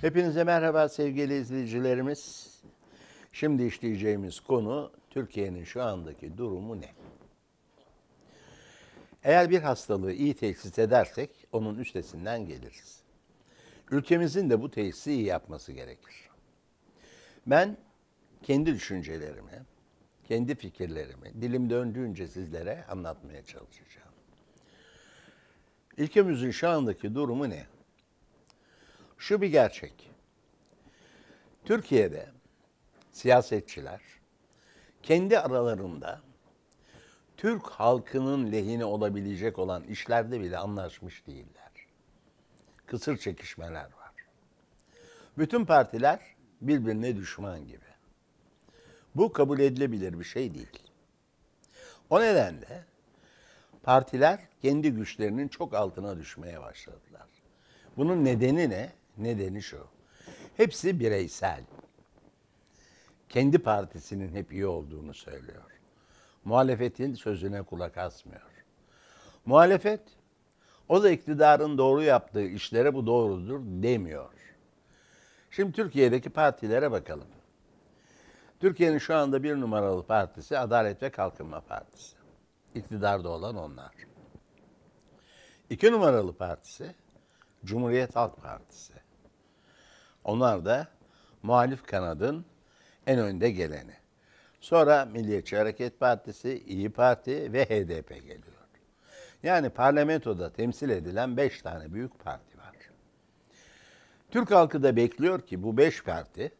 Hepinize merhaba sevgili izleyicilerimiz. Şimdi işleyeceğimiz konu Türkiye'nin şu andaki durumu ne? Eğer bir hastalığı iyi teşhis edersek onun üstesinden geliriz. Ülkemizin de bu tesisi iyi yapması gerekir. Ben kendi düşüncelerimi, kendi fikirlerimi dilim döndüğünce sizlere anlatmaya çalışacağım. Ülkemizin şu andaki durumu ne? Şu bir gerçek. Türkiye'de siyasetçiler kendi aralarında Türk halkının lehine olabilecek olan işlerde bile anlaşmış değiller kısır çekişmeler var. Bütün partiler birbirine düşman gibi. Bu kabul edilebilir bir şey değil. O nedenle partiler kendi güçlerinin çok altına düşmeye başladılar. Bunun nedeni ne? Nedeni şu. Hepsi bireysel. Kendi partisinin hep iyi olduğunu söylüyor. Muhalefetin sözüne kulak asmıyor. Muhalefet o da iktidarın doğru yaptığı işlere bu doğrudur demiyor. Şimdi Türkiye'deki partilere bakalım. Türkiye'nin şu anda bir numaralı partisi Adalet ve Kalkınma Partisi. İktidarda olan onlar. İki numaralı partisi Cumhuriyet Halk Partisi. Onlar da muhalif kanadın en önde geleni. Sonra Milliyetçi Hareket Partisi, İyi Parti ve HDP geliyor. Yani parlamentoda temsil edilen beş tane büyük parti var. Türk halkı da bekliyor ki bu beş parti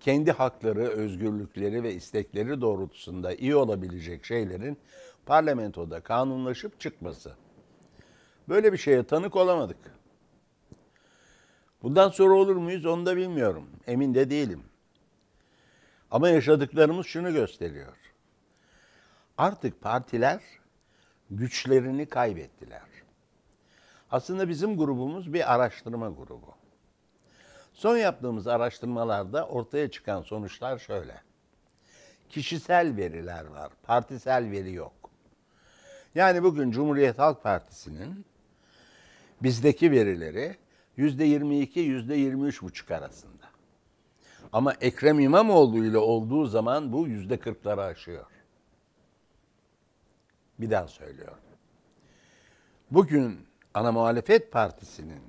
kendi hakları, özgürlükleri ve istekleri doğrultusunda iyi olabilecek şeylerin parlamentoda kanunlaşıp çıkması. Böyle bir şeye tanık olamadık. Bundan sonra olur muyuz onu da bilmiyorum. Emin de değilim. Ama yaşadıklarımız şunu gösteriyor. Artık partiler güçlerini kaybettiler. Aslında bizim grubumuz bir araştırma grubu. Son yaptığımız araştırmalarda ortaya çıkan sonuçlar şöyle. Kişisel veriler var, partisel veri yok. Yani bugün Cumhuriyet Halk Partisi'nin bizdeki verileri yüzde 22 yüzde 23 buçuk arasında. Ama Ekrem İmamoğlu ile olduğu zaman bu yüzde 40'ları aşıyor. Bir daha söylüyorum. Bugün ana muhalefet partisinin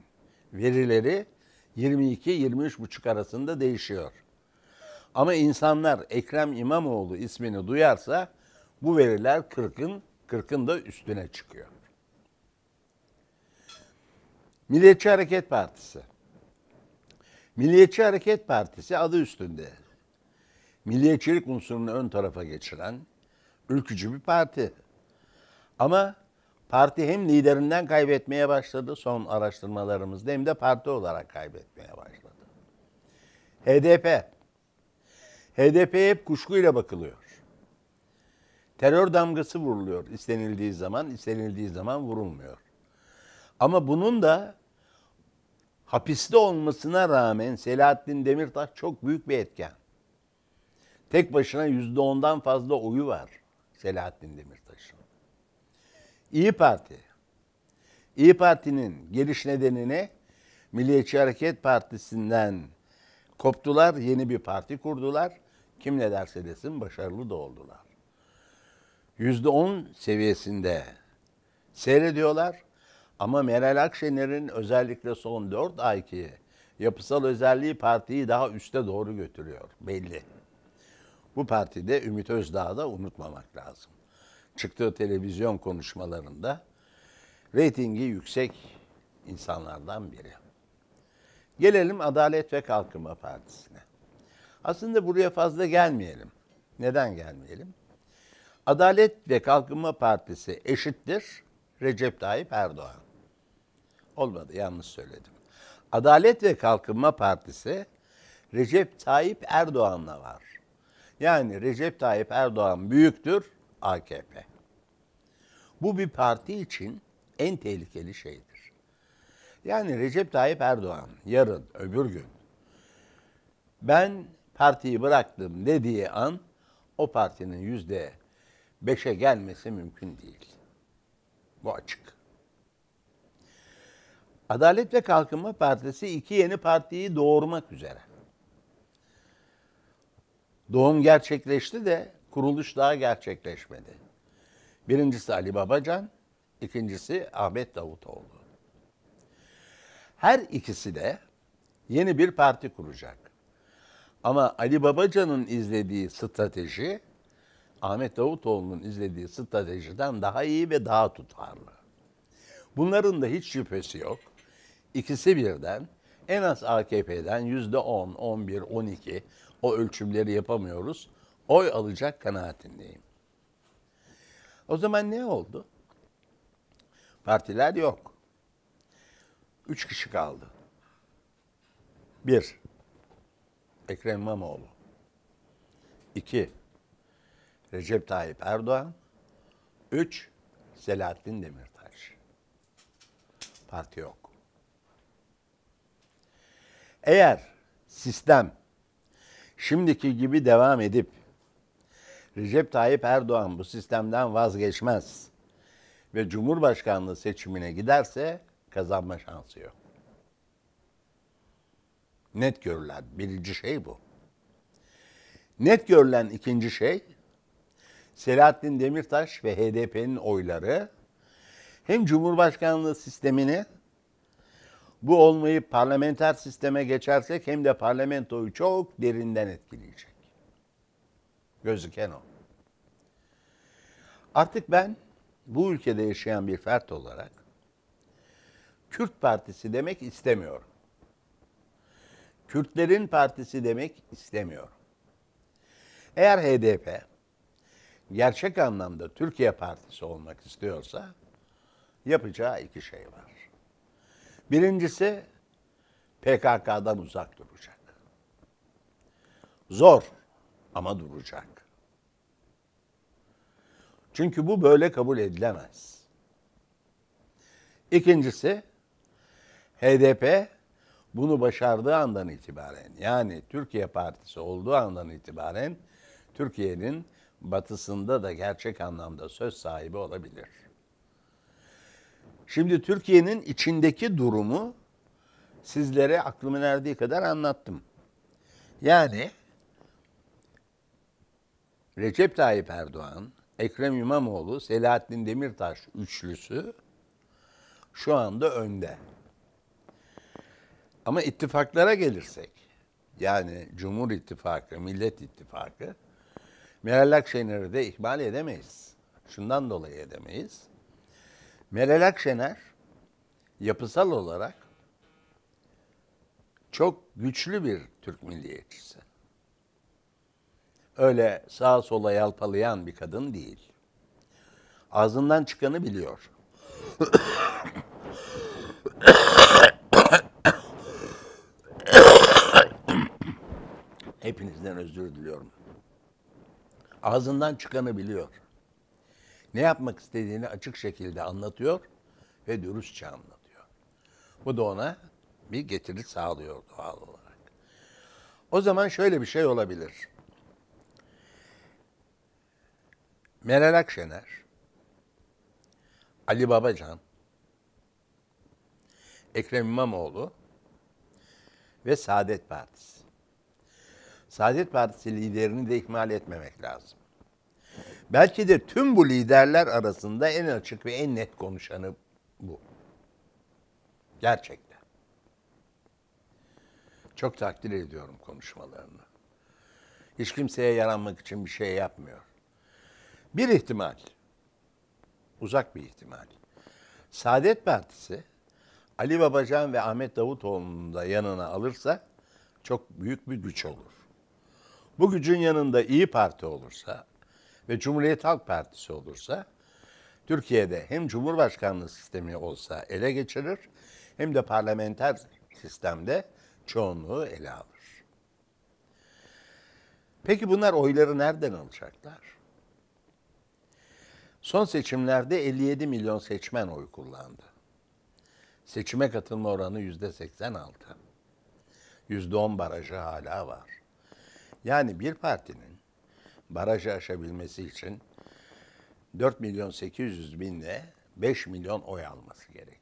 verileri 22-23,5 arasında değişiyor. Ama insanlar Ekrem İmamoğlu ismini duyarsa bu veriler 40'ın 40'ın da üstüne çıkıyor. Milliyetçi Hareket Partisi. Milliyetçi Hareket Partisi adı üstünde. Milliyetçilik unsurunu ön tarafa geçiren ülkücü bir parti. Ama parti hem liderinden kaybetmeye başladı son araştırmalarımızda hem de parti olarak kaybetmeye başladı. HDP. HDP hep kuşkuyla bakılıyor. Terör damgası vuruluyor istenildiği zaman, istenildiği zaman vurulmuyor. Ama bunun da hapiste olmasına rağmen Selahattin Demirtaş çok büyük bir etken. Tek başına yüzde ondan fazla oyu var Selahattin Demirtaş'ın. İyi Parti. İyi Parti'nin geliş nedenini Milliyetçi Hareket Partisi'nden koptular, yeni bir parti kurdular. Kim ne derse desin başarılı da oldular. on seviyesinde seyrediyorlar. Ama Meral Akşener'in özellikle son dört ayki yapısal özelliği partiyi daha üste doğru götürüyor belli. Bu partide Ümit Özdağ'ı da unutmamak lazım çıktığı televizyon konuşmalarında reytingi yüksek insanlardan biri. Gelelim Adalet ve Kalkınma Partisi'ne. Aslında buraya fazla gelmeyelim. Neden gelmeyelim? Adalet ve Kalkınma Partisi eşittir Recep Tayyip Erdoğan. Olmadı, yanlış söyledim. Adalet ve Kalkınma Partisi Recep Tayyip Erdoğan'la var. Yani Recep Tayyip Erdoğan büyüktür AKP. Bu bir parti için en tehlikeli şeydir. Yani Recep Tayyip Erdoğan yarın, öbür gün ben partiyi bıraktım dediği an o partinin yüzde beşe gelmesi mümkün değil. Bu açık. Adalet ve Kalkınma Partisi iki yeni partiyi doğurmak üzere. Doğum gerçekleşti de kuruluş daha gerçekleşmedi. Birincisi Ali Babacan, ikincisi Ahmet Davutoğlu. Her ikisi de yeni bir parti kuracak. Ama Ali Babacan'ın izlediği strateji Ahmet Davutoğlu'nun izlediği stratejiden daha iyi ve daha tutarlı. Bunların da hiç şüphesi yok. İkisi birden en az AKP'den yüzde 10, 11, 12 o ölçümleri yapamıyoruz. Oy alacak kanaatindeyim. O zaman ne oldu? Partiler yok. Üç kişi kaldı. Bir, Ekrem İmamoğlu. İki, Recep Tayyip Erdoğan. Üç, Selahattin Demirtaş. Parti yok. Eğer sistem şimdiki gibi devam edip Recep Tayyip Erdoğan bu sistemden vazgeçmez ve Cumhurbaşkanlığı seçimine giderse kazanma şansı yok. Net görülen birinci şey bu. Net görülen ikinci şey Selahattin Demirtaş ve HDP'nin oyları hem Cumhurbaşkanlığı sistemini bu olmayı parlamenter sisteme geçersek hem de parlamentoyu çok derinden etkileyecek. Gözüken o. Artık ben bu ülkede yaşayan bir fert olarak Kürt Partisi demek istemiyorum. Kürtlerin partisi demek istemiyorum. Eğer HDP gerçek anlamda Türkiye Partisi olmak istiyorsa yapacağı iki şey var. Birincisi PKK'dan uzak duracak. Zor ama duracak. Çünkü bu böyle kabul edilemez. İkincisi HDP bunu başardığı andan itibaren yani Türkiye Partisi olduğu andan itibaren Türkiye'nin batısında da gerçek anlamda söz sahibi olabilir. Şimdi Türkiye'nin içindeki durumu sizlere aklımın erdiği kadar anlattım. Yani Recep Tayyip Erdoğan, Ekrem İmamoğlu, Selahattin Demirtaş üçlüsü şu anda önde. Ama ittifaklara gelirsek, yani Cumhur İttifakı, Millet İttifakı, Meral Akşener'i de ihmal edemeyiz. Şundan dolayı edemeyiz. Meral Akşener yapısal olarak çok güçlü bir Türk milliyetçisi öyle sağa sola yalpalayan bir kadın değil. Ağzından çıkanı biliyor. Hepinizden özür diliyorum. Ağzından çıkanı biliyor. Ne yapmak istediğini açık şekilde anlatıyor ve dürüstçe anlatıyor. Bu da ona bir getiri sağlıyor doğal olarak. O zaman şöyle bir şey olabilir. Meral Akşener, Ali Babacan, Ekrem İmamoğlu ve Saadet Partisi. Saadet Partisi liderini de ihmal etmemek lazım. Belki de tüm bu liderler arasında en açık ve en net konuşanı bu. Gerçekten. Çok takdir ediyorum konuşmalarını. Hiç kimseye yaranmak için bir şey yapmıyor. Bir ihtimal, uzak bir ihtimal. Saadet Partisi Ali Babacan ve Ahmet Davutoğlu'nun da yanına alırsa çok büyük bir güç olur. Bu gücün yanında İyi Parti olursa ve Cumhuriyet Halk Partisi olursa Türkiye'de hem Cumhurbaşkanlığı sistemi olsa ele geçirir hem de parlamenter sistemde çoğunluğu ele alır. Peki bunlar oyları nereden alacaklar? Son seçimlerde 57 milyon seçmen oy kullandı. Seçime katılma oranı yüzde 86. Yüzde 10 barajı hala var. Yani bir partinin barajı aşabilmesi için 4 milyon 800 binle 5 milyon oy alması gerekir.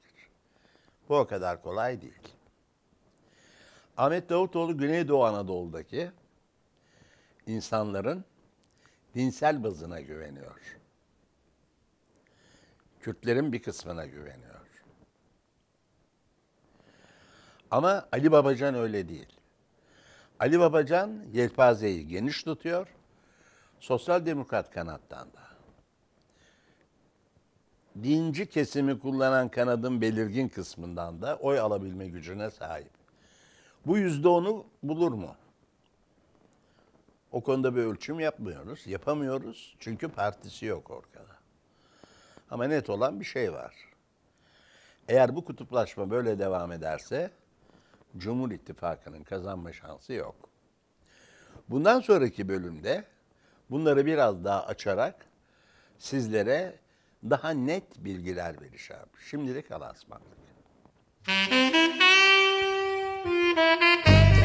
Bu o kadar kolay değil. Ahmet Davutoğlu Güneydoğu Anadolu'daki insanların dinsel bazına güveniyor. Kürtlerin bir kısmına güveniyor. Ama Ali Babacan öyle değil. Ali Babacan yelpazeyi geniş tutuyor. Sosyal demokrat kanattan da. Dinci kesimi kullanan kanadın belirgin kısmından da oy alabilme gücüne sahip. Bu yüzde onu bulur mu? O konuda bir ölçüm yapmıyoruz, yapamıyoruz çünkü partisi yok ortada. Ama net olan bir şey var. Eğer bu kutuplaşma böyle devam ederse Cumhur İttifakı'nın kazanma şansı yok. Bundan sonraki bölümde bunları biraz daha açarak sizlere daha net bilgiler vereceğim. Şimdilik Allah'a ısmarladık.